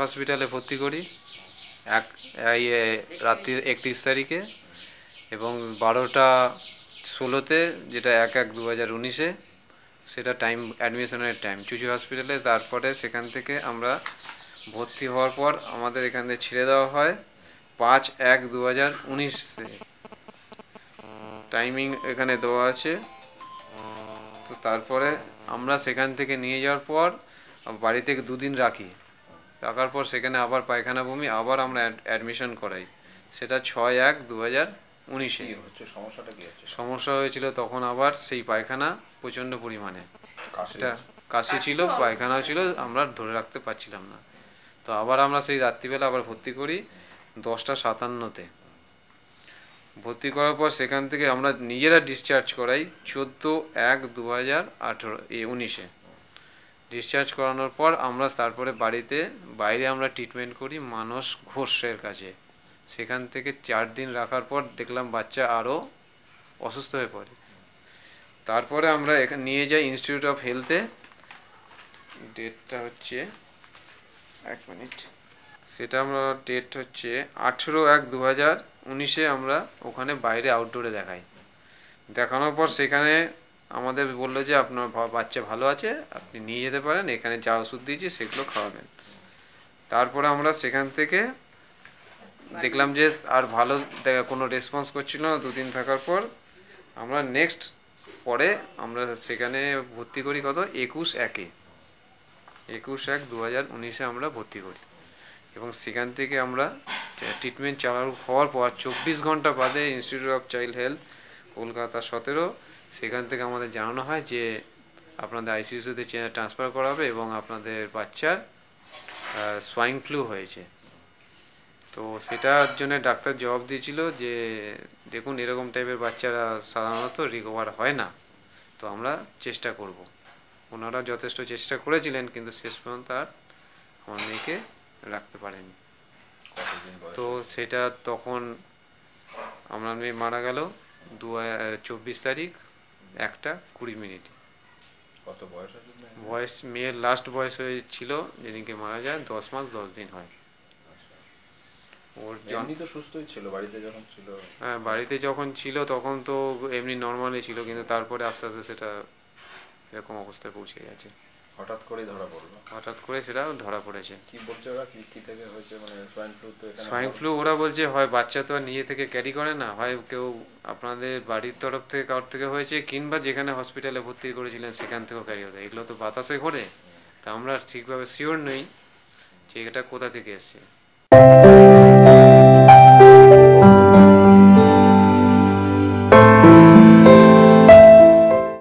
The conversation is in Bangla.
হসপিটালে ভর্তি করি এক রাত্রির একত্রিশ তারিখে এবং বারোটা ষোলোতে যেটা এক এক দু হাজার উনিশে সেটা টাইম অ্যাডমিশনের টাইম চুচু হসপিটালে তারপরে সেখান থেকে আমরা ভর্তি হওয়ার পর আমাদের এখান থেকে ছেড়ে দেওয়া হয় পাঁচ এক দু হাজার উনিশে টাইমিং এখানে দেওয়া আছে তো তারপরে আমরা সেখান থেকে নিয়ে যাওয়ার পর বাড়ি থেকে দুদিন রাখি রাখার পর সেখানে আবার পায়খানা ভূমি আবার আমরা অ্যাডমিশন করাই সেটা ছয় এক দু হাজার উনিশে হচ্ছে সমস্যাটা কি হচ্ছে সমস্যা হয়েছিল তখন আবার সেই পায়খানা প্রচণ্ড পরিমাণে সেটা কাশি ছিল পায়খানাও ছিল আমরা ধরে রাখতে পারছিলাম না তো আবার আমরা সেই রাত্রিবেলা আবার ভর্তি করি দশটা সাতান্নতে ভর্তি করার পর সেখান থেকে আমরা নিজেরা ডিসচার্জ করাই চোদ্দো এক দু হাজার আঠেরো এ উনিশে ডিসচার্জ করানোর পর আমরা তারপরে বাড়িতে বাইরে আমরা ট্রিটমেন্ট করি মানস ঘোষের কাছে সেখান থেকে চার দিন রাখার পর দেখলাম বাচ্চা আরও অসুস্থ হয়ে পড়ে তারপরে আমরা এখানে নিয়ে যাই ইনস্টিটিউট অফ হেলথে ডেটটা হচ্ছে এক মিনিট সেটা আমরা ডেট হচ্ছে আঠেরো এক দু হাজার উনিশে আমরা ওখানে বাইরে আউটডোরে দেখাই দেখানোর পর সেখানে আমাদের বললো যে আপনার বাচ্চা ভালো আছে আপনি নিয়ে যেতে পারেন এখানে যা ওষুধ দিয়েছি সেগুলো খাওয়াবেন তারপরে আমরা সেখান থেকে দেখলাম যে আর ভালো কোনো রেসপন্স করছিল না দুদিন থাকার পর আমরা নেক্সট পরে আমরা সেখানে ভর্তি করি কত একুশ একে একুশ এক দু হাজার উনিশে আমরা ভর্তি করি এবং সেখান থেকে আমরা ট্রিটমেন্ট চালানো হওয়ার পর চব্বিশ ঘন্টা বাদে institute of child health Kolkata সতেরো সেখান থেকে আমাদের জানানো হয় যে আপনাদের আইসিসিউতে ট্রান্সফার করা হবে এবং আপনাদের বাচ্চার সোয়াইন ফ্লু হয়েছে তো সেটার জন্য ডাক্তার জবাব দিয়েছিল যে দেখুন এরকম টাইপের বাচ্চারা সাধারণত রিকভার হয় না তো আমরা চেষ্টা করব ওনারা যথেষ্ট চেষ্টা করেছিলেন কিন্তু শেষ পর্যন্ত আর আমার মেয়েকে রাখতে পারেনি তো সেটা তখন আমার মেয়ে মারা গেল দু চব্বিশ তারিখ একটা কুড়ি মিনিট কত বয়স বয়স মেয়ের লাস্ট বয়স হয়েছিল যেদিনকে মারা যায় দশ মাস দশ দিন হয় আচ্ছা। ওর জন্ম তো সুস্থই ছিল বাড়িতে যখন ছিল হ্যাঁ বাড়িতে যখন ছিল তখন তো এমনি নর্মালই ছিল কিন্তু তারপরে আস্তে আস্তে সেটা এরকম অবস্থায় পৌঁছে গেছে হঠাৎ করে ধরা পড়লো হঠাৎ করে সেটা ধরা পড়েছে কি বলছে ওরা কি কি থেকে হয়েছে মানে সোয়াইন ফ্লু তো সোয়াইন ফ্লু ওরা বলছে হয় বাচ্চা তো নিয়ে থেকে ক্যারি করে না হয় কেউ আপনাদের বাড়ির তরফ থেকে কারোর থেকে হয়েছে কিংবা যেখানে হসপিটালে ভর্তি করেছিলেন সেখান থেকেও ক্যারি হতে এগুলো তো বাতাসে ঘোরে তা আমরা ঠিকভাবে শিওর নই যে এটা কোথা থেকে এসছে